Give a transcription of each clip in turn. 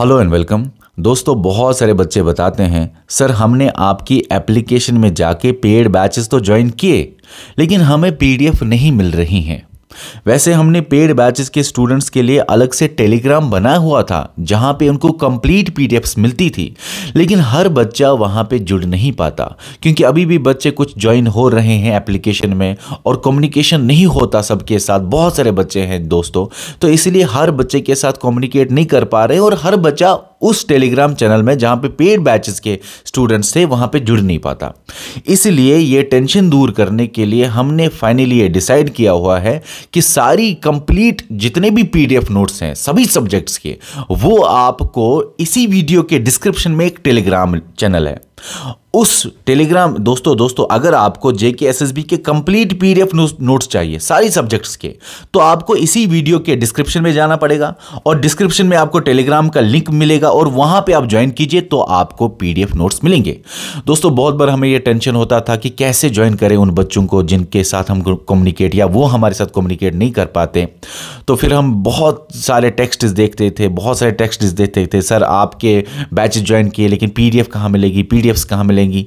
hello and welcome दोस्तों बहुत सारे बच्चे बताते हैं सर हमने आपकी एप्लीकेशन में जाके पेड बैचेस तो ज्वाइन किए लेकिन हमें पीडीएफ नहीं मिल रही हैं वैसे हमने पेड बैचेस के स्टूडेंट्स के लिए अलग से टेलीग्राम बना हुआ था जहां पे उनको कंप्लीट पीडीएफ्स मिलती थी लेकिन हर बच्चा वहां पे जुड़ नहीं पाता क्योंकि अभी भी बच्चे कुछ ज्वाइन हो रहे हैं एप्लीकेशन में और कम्युनिकेशन नहीं होता सबके साथ बहुत सारे बच्चे हैं दोस्तों तो इसलिए हर बच्चे के साथ कम्युनिकेट नहीं कर पा रहे और हर बच्चा उस टेलीग्राम चैनल में जहां पे पेड बैचेस के स्टूडेंट्स थे वहां पे जुड़ नहीं पाता इसलिए ये टेंशन दूर करने के लिए हमने फाइनली ये डिसाइड किया हुआ है कि सारी कंप्लीट जितने भी पीडीएफ नोट्स हैं सभी सब्जेक्ट्स के वो आपको इसी वीडियो के डिस्क्रिप्शन में एक टेलीग्राम चैनल है उस टेलीग्राम दोस्तों दोस्तों अगर आपको J K S S B के complete P D F notes चाहिए सारी सब्जेक्ट्स के तो आपको इसी वीडियो के डिस्क्रिप्शन में जाना पड़ेगा और डिस्क्रिप्शन में आपको टेलीग्राम का लिंक मिलेगा और वहां पे आप ज्वाइन कीजिए तो आपको पी डी एफ नोट्स मिलेंगे दोस्तों बहुत बार हमें यह टेंशन होता था कि कैसे ज्वाइन करें उन बच्चों को जिनके साथ हम कम्युनिकेट या वो हमारे साथ कम्युनिकेट नहीं कर पाते तो फिर हम बहुत सारे टेक्स्ट देखते थे बहुत सारे टेक्स्ट देखते थे सर आपके बैच ज्वाइन किए लेकिन पी डी एफ कहाँ मिलेगी पी डी एफ्स कहाँ मिलेगी मिलेंगी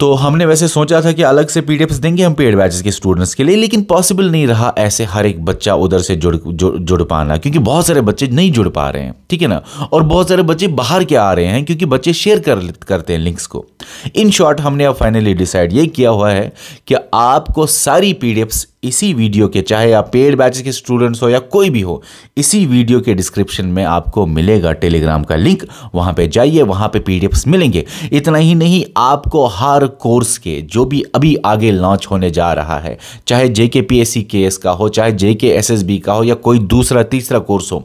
तो हमने वैसे सोचा था कि अलग से पी देंगे हम पेड बैचेस के स्टूडेंट्स के लिए लेकिन पॉसिबल नहीं रहा ऐसे हर एक बच्चा उधर से जुड़ जुड़ जुड़ पाना क्योंकि बहुत सारे बच्चे नहीं जुड़ पा रहे हैं ठीक है ना और बहुत सारे बच्चे बाहर के आ रहे हैं क्योंकि बच्चे शेयर कर करते हैं लिंक्स को इन शॉर्ट हमने अब फाइनली डिसाइड ये किया हुआ है कि आपको सारी पी इसी वीडियो के चाहे आप पेड बैच के स्टूडेंट्स हो या कोई भी हो इसी वीडियो के डिस्क्रिप्शन में आपको मिलेगा टेलीग्राम का लिंक वहां पे जाइए वहां पे पीडीएफ्स मिलेंगे इतना ही नहीं आपको हर कोर्स के जो भी अभी आगे लॉन्च होने जा रहा है चाहे जे के पी एस सी के एस का हो चाहे जे के एस एस बी का हो या कोई दूसरा तीसरा कोर्स हो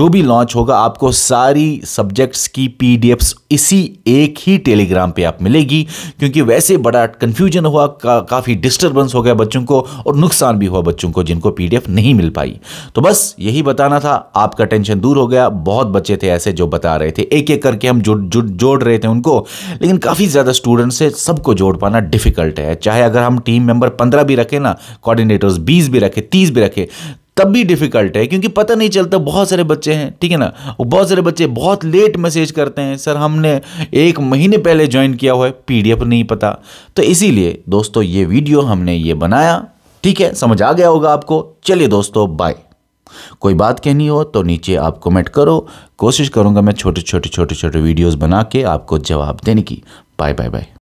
जो भी लॉन्च होगा आपको सारी सब्जेक्ट्स की पी डी एफ्स इसी एक ही टेलीग्राम पर आप मिलेगी क्योंकि वैसे बड़ा कन्फ्यूजन हुआ का, काफ़ी डिस्टर्बेंस हो गया बच्चों को और नुकसान भी हुआ बच्चों को जिनको पीडीएफ नहीं मिल पाई तो बस यही बताना था आपका टेंशन दूर हो गया बहुत बच्चे थे ऐसे जो बता रहे थे एक एक करके हम जुड़ जुड़ जोड़ रहे थे उनको लेकिन काफ़ी ज़्यादा स्टूडेंट से सबको जोड़ पाना डिफिकल्ट है चाहे अगर हम टीम मेंबर पंद्रह भी रखें ना कोऑर्डिनेटर्स बीस भी रखें तीस भी रखें तब भी डिफ़िकल्ट है क्योंकि पता नहीं चलता बहुत सारे बच्चे हैं ठीक है ना बहुत सारे बच्चे बहुत लेट मैसेज करते हैं सर हमने एक महीने पहले ज्वाइन किया हुआ है पीडीएफ नहीं पता तो इसीलिए दोस्तों ये वीडियो हमने ये बनाया ठीक है समझ आ गया होगा आपको चलिए दोस्तों बाय कोई बात कहनी हो तो नीचे आप कमेंट करो कोशिश करूंगा मैं छोटे छोटे छोटे छोटे वीडियोस बना के आपको जवाब देने की बाय बाय बाय